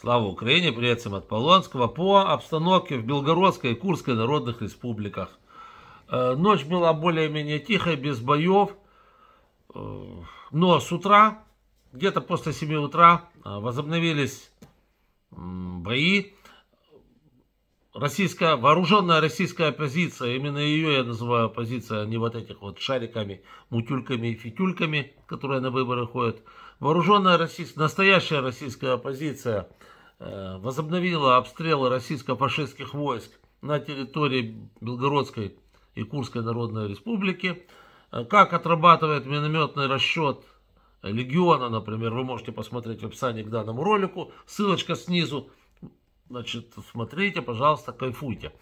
Слава Украине! Привет всем от Полонского. По обстановке в Белгородской и Курской народных республиках. Э, ночь была более-менее тихой, без боев. Э, но с утра, где-то после 7 утра, э, возобновились бои российская, вооруженная российская оппозиция, именно ее я называю оппозиция, а не вот этих вот шариками, мутюльками и фитюльками, которые на выборы ходят. Вооруженная российская, настоящая российская оппозиция э, возобновила обстрелы российско-фашистских войск на территории Белгородской и Курской Народной Республики. Э, как отрабатывает минометный расчет легиона, например, вы можете посмотреть в описании к данному ролику. Ссылочка снизу. Значит, смотрите, пожалуйста, кайфуйте.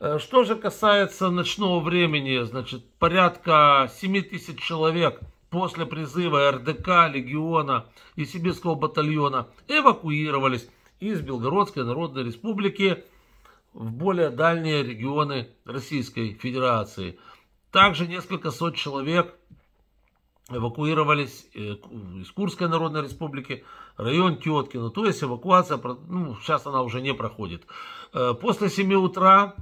Э, что же касается ночного времени, значит, порядка 7 тысяч человек после призыва РДК, Легиона и Сибирского батальона эвакуировались из Белгородской Народной Республики в более дальние регионы Российской Федерации. Также несколько сот человек эвакуировались э, из Курской Народной Республики, район Теткино. То есть эвакуация, ну, сейчас она уже не проходит. Э, после 7 утра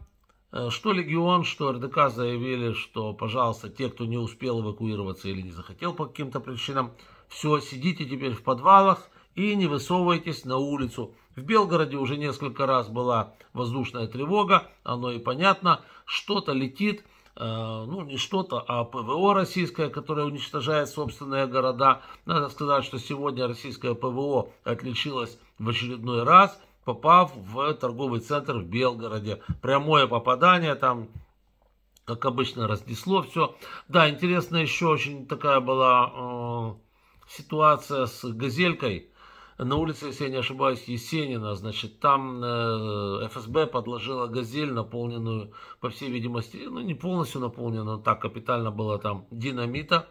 э, что Легион, что РДК заявили, что, пожалуйста, те, кто не успел эвакуироваться или не захотел по каким-то причинам, все, сидите теперь в подвалах и не высовывайтесь на улицу. В Белгороде уже несколько раз была воздушная тревога, оно и понятно, что-то летит, Э, ну, не что-то, а ПВО российское, которое уничтожает собственные города. Надо сказать, что сегодня российское ПВО отличилось в очередной раз, попав в торговый центр в Белгороде. Прямое попадание там как обычно, разнесло все. Да, интересно еще очень такая была э, ситуация с «Газелькой», на улице, если я не ошибаюсь, Есенина, значит, там э, ФСБ подложила газель, наполненную, по всей видимости, ну, не полностью наполненную, так, капитально было там динамита,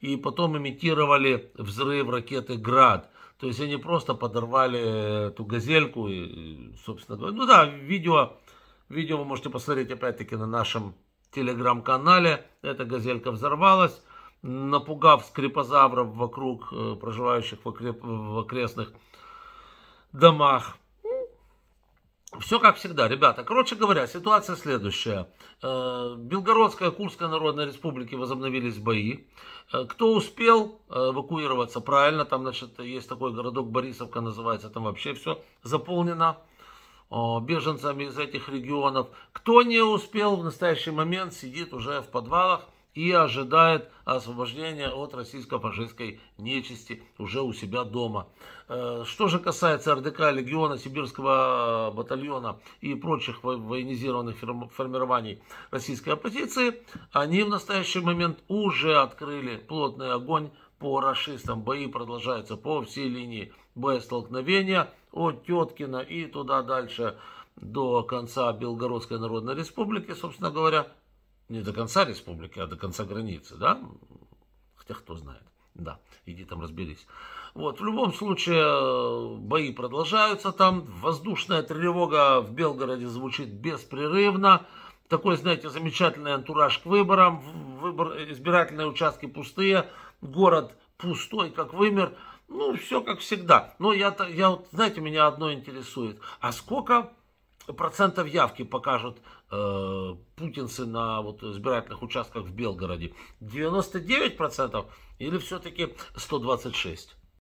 и потом имитировали взрыв ракеты «Град». То есть они просто подорвали э, эту газельку, и, собственно говоря, ну да, видео, видео вы можете посмотреть опять-таки на нашем телеграм-канале, эта газелька взорвалась, напугав скрипозавров вокруг, э, проживающих в, окрестных домах. Ну, все как всегда, ребята. Короче говоря, ситуация следующая. Э, Белгородская и Курская Народной Республики возобновились бои. Э, кто успел эвакуироваться правильно, там, значит, есть такой городок Борисовка, называется, там вообще все заполнено беженцами из этих регионов. Кто не успел, в настоящий момент сидит уже в подвалах, и ожидает освобождения от российско-фашистской нечисти уже у себя дома. Э, что же касается РДК, легиона, сибирского э, батальона и прочих военизированных формирований российской оппозиции, они в настоящий момент уже открыли плотный огонь по расистам. Бои продолжаются по всей линии боестолкновения от Теткина и туда дальше до конца Белгородской Народной Республики, собственно говоря, не до конца республики, а до конца границы, да? Хотя кто знает. Да, иди там разберись. Вот, в любом случае, бои продолжаются там. Воздушная тревога в Белгороде звучит беспрерывно. Такой, знаете, замечательный антураж к выборам. Выбор, избирательные участки пустые. Город пустой, как вымер. Ну, все как всегда. Но я, я вот, знаете, меня одно интересует. А сколько процентов явки покажут э, путинцы на вот, избирательных участках в Белгороде? 99% или все-таки 126%?